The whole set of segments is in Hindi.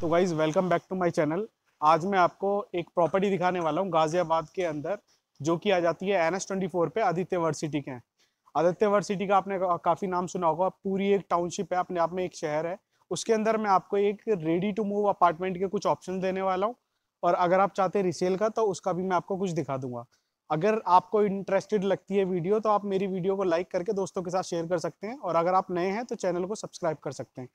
तो guys welcome back to my channel आज मैं आपको एक प्रॉपर्टी दिखाने वाला हूँ गाज़ियाबाद के अंदर जो कि आ जाती है एन एस ट्वेंटी फोर पर आदित्य वर्सिटी के हैं आदित्य वर्सिटी का आपने काफ़ी नाम सुना होगा पूरी एक टाउनशिप है अपने आप में एक शहर है उसके अंदर मैं आपको एक रेडी टू मूव अपार्टमेंट के कुछ ऑप्शन देने वाला हूँ और अगर आप चाहते हैं रिसेल का तो उसका भी मैं आपको कुछ दिखा दूंगा अगर आपको इंटरेस्टेड लगती है वीडियो तो आप मेरी वीडियो को लाइक करके दोस्तों के साथ शेयर कर सकते हैं और अगर आप नए हैं तो चैनल को सब्सक्राइब कर सकते हैं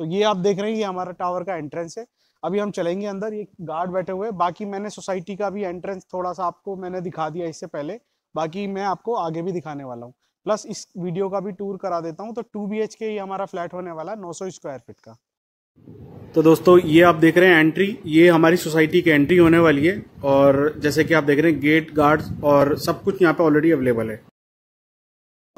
तो ये आप देख रहे हैं ये हमारा टावर का एंट्रेंस है अभी हम चलेंगे अंदर ये गार्ड बैठे हुए बाकी मैंने सोसाइटी का भी एंट्रेंस थोड़ा सा आपको मैंने दिखा दिया इससे पहले बाकी मैं आपको आगे भी दिखाने वाला हूँ प्लस इस वीडियो का भी टूर करा देता हूँ तो टू बी एच के ही हमारा फ्लैट होने वाला है नौ सौ स्क्वायर फीट का तो दोस्तों ये आप देख रहे हैं एंट्री ये हमारी सोसाइटी की एंट्री होने वाली है और जैसे कि आप देख रहे हैं गेट गार्ड्स और सब कुछ यहाँ पे ऑलरेडी अवेलेबल है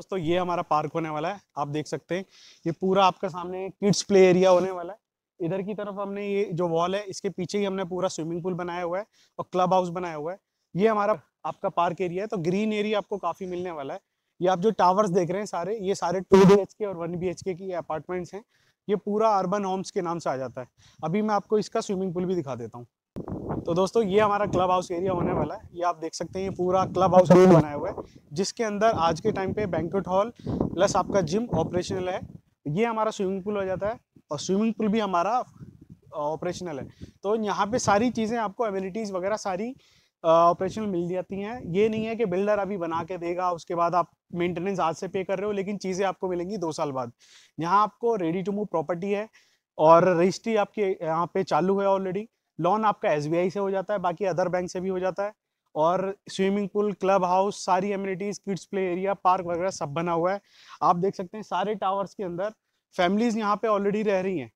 दोस्तों ये हमारा पार्क होने वाला है आप देख सकते हैं ये पूरा आपका सामने किड्स प्ले एरिया होने वाला है इधर की तरफ हमने ये जो वॉल है इसके पीछे ही हमने पूरा स्विमिंग पूल बनाया हुआ है और क्लब हाउस बनाया हुआ है ये हमारा आपका पार्क एरिया है तो ग्रीन एरिया आपको काफ़ी मिलने वाला है ये आप जो टावर्स देख रहे हैं सारे ये सारे टू बी एच के और वन बी एच के की अपार्टमेंट्स हैं ये पूरा अर्बन होम्स के नाम से आ जाता है अभी मैं आपको इसका स्विमिंग पूल भी दिखा देता हूँ तो दोस्तों ये हमारा क्लब हाउस एरिया होने वाला है ये आप देख सकते हैं ये पूरा क्लब हाउस बनाया हुआ है जिसके अंदर आज के टाइम पे बैंकुट हॉल प्लस आपका जिम ऑपरेशनल है ये हमारा स्विमिंग पूल हो जाता है और स्विमिंग पूल भी हमारा ऑपरेशनल है तो यहाँ पे सारी चीज़ें आपको एबिलिटीज़ वगैरह सारी ऑपरेशनल मिल जाती हैं ये नहीं है कि बिल्डर अभी बना के देगा उसके बाद आप मेंटेनेंस आज से पे कर रहे हो लेकिन चीज़ें आपको मिलेंगी दो साल बाद यहाँ आपको रेडी टू मूव प्रॉपर्टी है और रजिस्ट्री आपके यहाँ पे चालू है ऑलरेडी लोन आपका एस से हो जाता है बाकी अदर बैंक से भी हो जाता है और स्विमिंग पूल क्लब हाउस सारी amenities kids play area park वगैरह सब बना हुआ है आप देख सकते हैं सारे टावर्स के अंदर फैमिलीज़ यहाँ पे ऑलरेडी रह रही हैं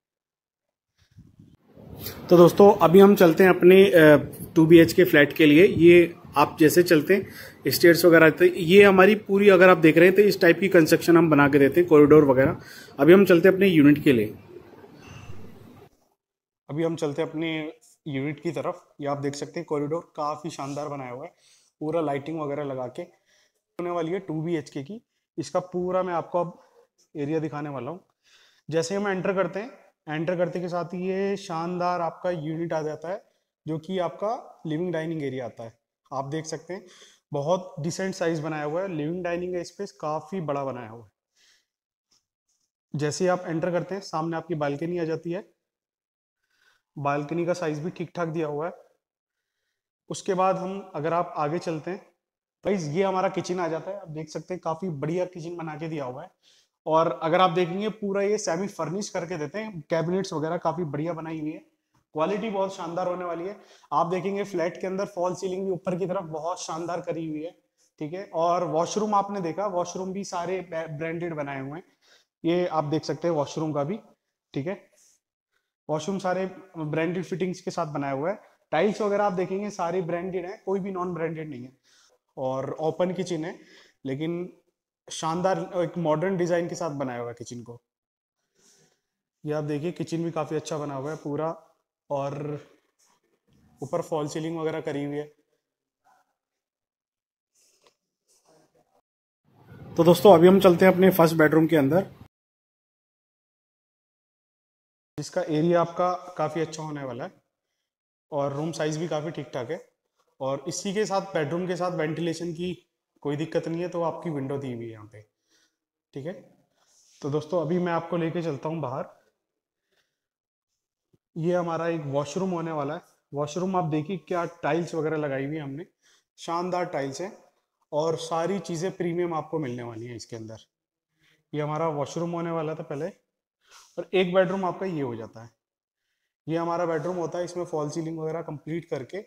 तो दोस्तों अभी हम चलते हैं अपने टू बी के फ्लैट के लिए ये आप जैसे चलते हैं स्टेट्स वगैरह तो ये हमारी पूरी अगर आप देख रहे हैं तो इस टाइप की कंस्ट्रक्शन हम बना के देते हैं कॉरिडोर वगैरह अभी हम चलते हैं अपने यूनिट के लिए अभी हम चलते हैं अपने यूनिट की तरफ ये आप देख सकते हैं कॉरिडोर काफ़ी शानदार बनाया हुआ है पूरा लाइटिंग वगैरह लगा के होने वाली है टू बी एच के की इसका पूरा मैं आपको अब एरिया दिखाने वाला हूँ जैसे हम एंटर करते हैं एंटर करते के साथ ये शानदार आपका यूनिट आ जाता है जो कि आपका लिविंग डाइनिंग एरिया आता है आप देख सकते हैं बहुत डिसेंट साइज बनाया हुआ है लिविंग डाइनिंग स्पेस काफ़ी बड़ा बनाया हुआ है जैसे आप एंटर करते हैं सामने आपकी बालकनी आ जाती है बालकनी का साइज भी ठीक ठाक दिया हुआ है उसके बाद हम अगर आप आगे चलते हैं भाई ये हमारा किचन आ जाता है आप देख सकते हैं काफी बढ़िया किचन बना के दिया हुआ है और अगर आप देखेंगे पूरा ये सेमी फर्निश करके देते हैं कैबिनेट्स वगैरह काफी बढ़िया बनाई हुई है क्वालिटी बहुत शानदार होने वाली है आप देखेंगे फ्लैट के अंदर फॉल सीलिंग भी ऊपर की तरफ बहुत शानदार करी हुई है ठीक है और वॉशरूम आपने देखा वॉशरूम भी सारे ब्रांडेड बनाए हुए हैं ये आप देख सकते हैं वॉशरूम का भी ठीक है वॉशरूम सारे ब्रांडेड फिटिंग्स के साथ बनाया हुआ है टाइल्स वगैरह आप देखेंगे सारी ब्रांडेड है कोई भी नॉन ब्रांडेड नहीं है और ओपन किचन है लेकिन शानदार एक मॉडर्न डिजाइन के साथ बनाया हुआ है किचन को ये आप देखिए किचन भी काफ़ी अच्छा बना हुआ है पूरा और ऊपर फॉल सीलिंग वगैरह करी हुई है तो दोस्तों अभी हम चलते हैं अपने फर्स्ट बेडरूम के अंदर जिसका एरिया आपका काफ़ी अच्छा होने वाला है और रूम साइज़ भी काफ़ी ठीक ठाक है और इसी के साथ बेडरूम के साथ वेंटिलेशन की कोई दिक्कत नहीं है तो आपकी विंडो दी हुई है यहाँ पे ठीक है तो दोस्तों अभी मैं आपको लेके चलता हूँ बाहर ये हमारा एक वॉशरूम होने वाला है वॉशरूम आप देखिए क्या टाइल्स वगैरह लगाई हुई है हमने शानदार टाइल्स हैं और सारी चीज़ें प्रीमियम आपको मिलने वाली हैं इसके अंदर ये हमारा वॉशरूम होने वाला था पहले और एक बेडरूम आपका ये हो जाता है ये हमारा बेडरूम होता है इसमें फॉल सीलिंग वगैरह कंप्लीट करके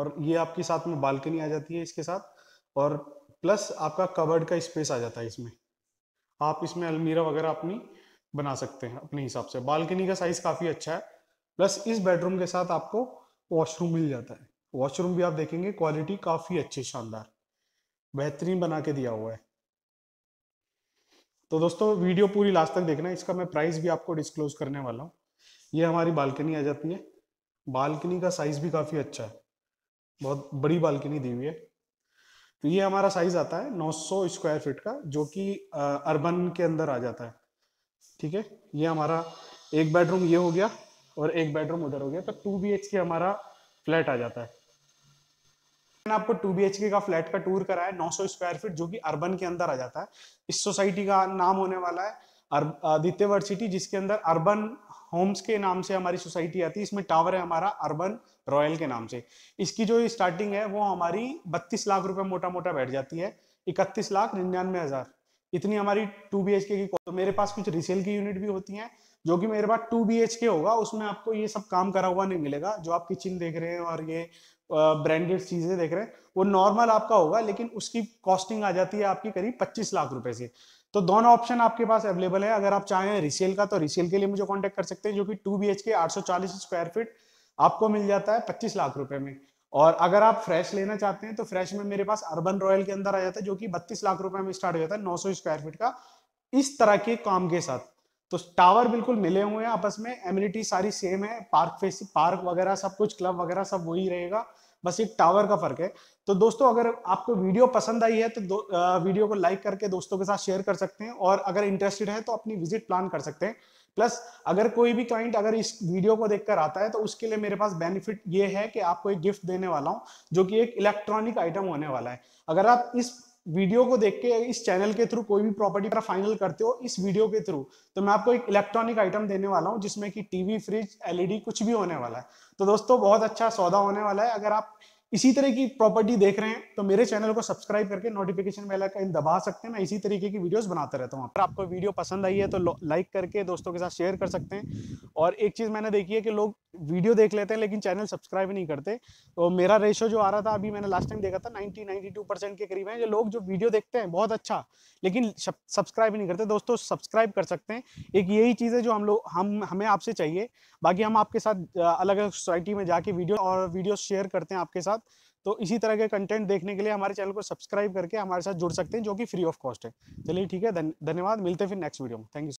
और ये आपके साथ में बालकनी आ जाती है इसके साथ और प्लस आपका कवर्ड का स्पेस आ जाता है इसमें आप इसमें अलमीरा वगैरह अपनी बना सकते हैं अपने हिसाब से बालकनी का साइज काफ़ी अच्छा है प्लस इस बेडरूम के साथ आपको वॉशरूम मिल जाता है वॉशरूम भी आप देखेंगे क्वालिटी काफ़ी अच्छी शानदार बेहतरीन बना के दिया हुआ है तो दोस्तों वीडियो पूरी लास्ट तक देखना इसका मैं प्राइस भी आपको डिस्क्लोज करने वाला हूँ ये हमारी बालकनी आ जाती है बालकनी का साइज भी काफ़ी अच्छा है बहुत बड़ी बालकनी दी हुई है तो ये हमारा साइज आता है 900 स्क्वायर फीट का जो कि अर्बन के अंदर आ जाता है ठीक है ये हमारा एक बेडरूम ये हो गया और एक बेडरूम उधर हो गया तो टू बी के हमारा फ्लैट आ जाता है मैंने आपको टू बी का फ्लैट का टूर कराया नौ सौ स्क्वायर फीट जो कि अर्बन के अंदर आ जाता है इस सोसाइटी का नाम होने वाला है आदित्य वर्सिटी जिसके अंदर अर्बन होम्स के नाम से हमारी सोसाइटी आती है इसमें टावर है हमारा अर्बन रॉयल के नाम से इसकी जो स्टार्टिंग है वो हमारी बत्तीस लाख रुपए मोटा मोटा बैठ जाती है इकतीस लाख निन्यानवे हज़ार इतनी हमारी टू बी की तो मेरे पास कुछ रिसेल की यूनिट भी होती हैं जो कि मेरे पास टू बी होगा उसमें आपको ये सब काम करा हुआ नहीं मिलेगा जो आप किचन देख रहे हैं और ये ब्रांडेड चीजें देख रहे हैं वो नॉर्मल आपका होगा लेकिन उसकी कॉस्टिंग आ जाती है आपकी करीब 25 लाख रुपए से तो दोनों ऑप्शन आपके पास अवेलेबल है अगर आप चाहें रिसेल का तो रिसेल के लिए मुझे कॉन्टेक्ट कर सकते हैं जो कि टू बी एच के आठ स्क्वायर फीट आपको मिल जाता है पच्चीस लाख रुपए में और अगर आप फ्रेश लेना चाहते हैं तो फ्रेश में मेरे पास अर्बन रॉयल के अंदर आ जाता है जो कि बत्तीस लाख रुपए में स्टार्ट हो जाता है नौ स्क्वायर फीट का इस तरह के काम के साथ तो टावर बिल्कुल मिले हुए हैं आपस में एम्यूनिटी सारी सेम है पार्क फेस पार्क वगैरह सब कुछ क्लब वगैरह सब वही रहेगा बस एक टावर का फर्क है तो दोस्तों अगर आपको वीडियो पसंद आई है तो वीडियो को लाइक करके दोस्तों के साथ शेयर कर सकते हैं और अगर इंटरेस्टेड है तो अपनी विजिट प्लान कर सकते हैं प्लस अगर कोई भी क्लाइंट अगर इस वीडियो को देखकर आता है तो उसके लिए मेरे पास बेनिफिट ये है कि आपको एक गिफ्ट देने वाला हूँ जो कि एक इलेक्ट्रॉनिक आइटम होने वाला है अगर आप इस वीडियो को देख के इस चैनल के थ्रू कोई भी प्रॉपर्टी पर फाइनल करते हो इस वीडियो के थ्रू तो मैं आपको एक इलेक्ट्रॉनिक आइटम देने वाला हूँ जिसमें कि टीवी फ्रिज एलईडी कुछ भी होने वाला है तो दोस्तों बहुत अच्छा सौदा होने वाला है अगर आप इसी तरह की प्रॉपर्टी देख रहे हैं तो मेरे चैनल को सब्सक्राइब करके नोटिफिकेशन बेल दबा सकते हैं मैं इसी तरीके की वीडियोस बनाते रहता हूँ अगर आपको वीडियो पसंद आई है तो लाइक करके दोस्तों के साथ शेयर कर सकते हैं और एक चीज़ मैंने देखी है कि लोग वीडियो देख लेते हैं लेकिन चैनल सब्सक्राइब नहीं करते तो मेरा रेशो जो आ रहा था अभी मैंने लास्ट टाइम देखा था 90 92 परसेंट के करीब है जो लोग जो वीडियो देखते हैं बहुत अच्छा लेकिन सब्सक्राइब नहीं करते दोस्तों सब्सक्राइब कर सकते हैं एक यही चीज़ है जो हम लोग हम हमें आपसे चाहिए बाकी हम आपके साथ अलग अलग सोसाइटी में जाके वीडियो और वीडियो शेयर करते हैं आपके साथ तो इसी तरह के कंटेंट देखने के लिए हमारे चैनल को सब्सक्राइब करके हमारे साथ जुड़ सकते हैं जो कि फ्री ऑफ कॉस्ट है चलिए ठीक है धन्यवाद मिलते फिर नेक्स्ट वीडियो में थैंक यू